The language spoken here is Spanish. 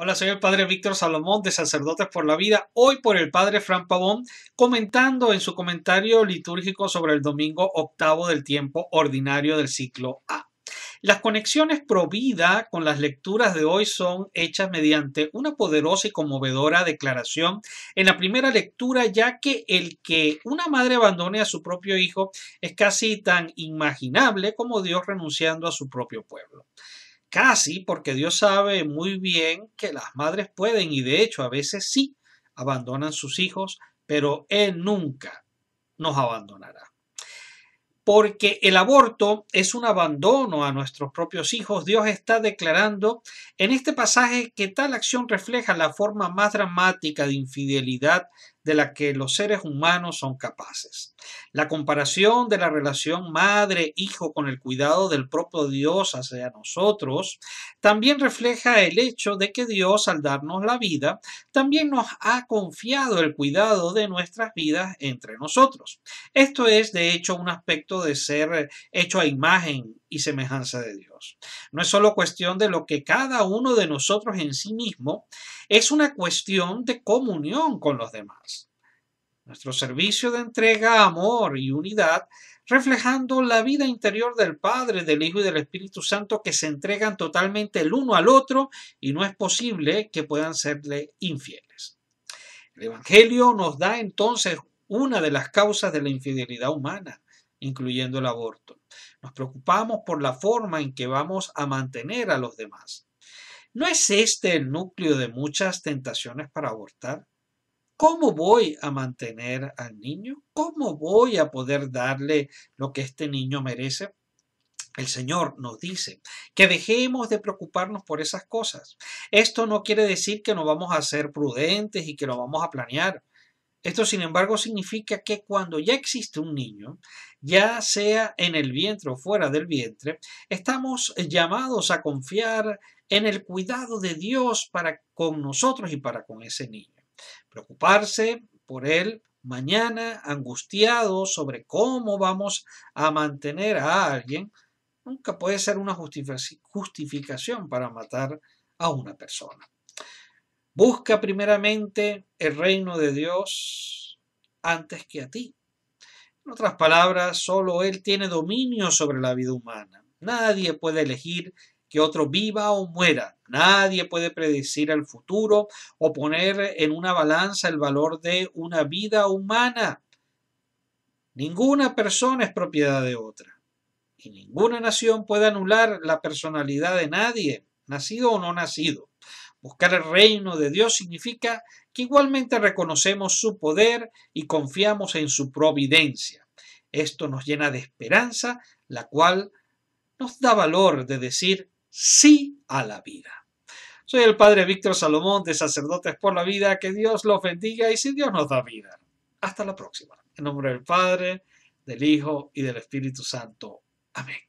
Hola, soy el padre Víctor Salomón de Sacerdotes por la Vida, hoy por el padre Fran Pavón, comentando en su comentario litúrgico sobre el domingo octavo del tiempo ordinario del ciclo A. Las conexiones pro con las lecturas de hoy son hechas mediante una poderosa y conmovedora declaración en la primera lectura, ya que el que una madre abandone a su propio hijo es casi tan imaginable como Dios renunciando a su propio pueblo. Casi porque Dios sabe muy bien que las madres pueden y de hecho a veces sí abandonan sus hijos, pero Él nunca nos abandonará. Porque el aborto es un abandono a nuestros propios hijos. Dios está declarando en este pasaje que tal acción refleja la forma más dramática de infidelidad de la que los seres humanos son capaces. La comparación de la relación madre-hijo con el cuidado del propio Dios hacia nosotros también refleja el hecho de que Dios al darnos la vida también nos ha confiado el cuidado de nuestras vidas entre nosotros. Esto es de hecho un aspecto de ser hecho a imagen y semejanza de Dios. No es solo cuestión de lo que cada uno de nosotros en sí mismo, es una cuestión de comunión con los demás. Nuestro servicio de entrega, amor y unidad, reflejando la vida interior del Padre, del Hijo y del Espíritu Santo que se entregan totalmente el uno al otro y no es posible que puedan serle infieles. El Evangelio nos da entonces una de las causas de la infidelidad humana, incluyendo el aborto. Nos preocupamos por la forma en que vamos a mantener a los demás. ¿No es este el núcleo de muchas tentaciones para abortar? ¿Cómo voy a mantener al niño? ¿Cómo voy a poder darle lo que este niño merece? El Señor nos dice que dejemos de preocuparnos por esas cosas. Esto no quiere decir que no vamos a ser prudentes y que lo vamos a planear. Esto, sin embargo, significa que cuando ya existe un niño, ya sea en el vientre o fuera del vientre, estamos llamados a confiar en el cuidado de Dios para con nosotros y para con ese niño. Preocuparse por él, mañana angustiado sobre cómo vamos a mantener a alguien, nunca puede ser una justificación para matar a una persona. Busca primeramente el reino de Dios antes que a ti. En otras palabras, solo Él tiene dominio sobre la vida humana. Nadie puede elegir que otro viva o muera. Nadie puede predecir el futuro o poner en una balanza el valor de una vida humana. Ninguna persona es propiedad de otra. Y ninguna nación puede anular la personalidad de nadie, nacido o no nacido. Buscar el reino de Dios significa que igualmente reconocemos su poder y confiamos en su providencia. Esto nos llena de esperanza, la cual nos da valor de decir sí a la vida. Soy el Padre Víctor Salomón de Sacerdotes por la Vida. Que Dios los bendiga y si Dios nos da vida. Hasta la próxima. En nombre del Padre, del Hijo y del Espíritu Santo. Amén.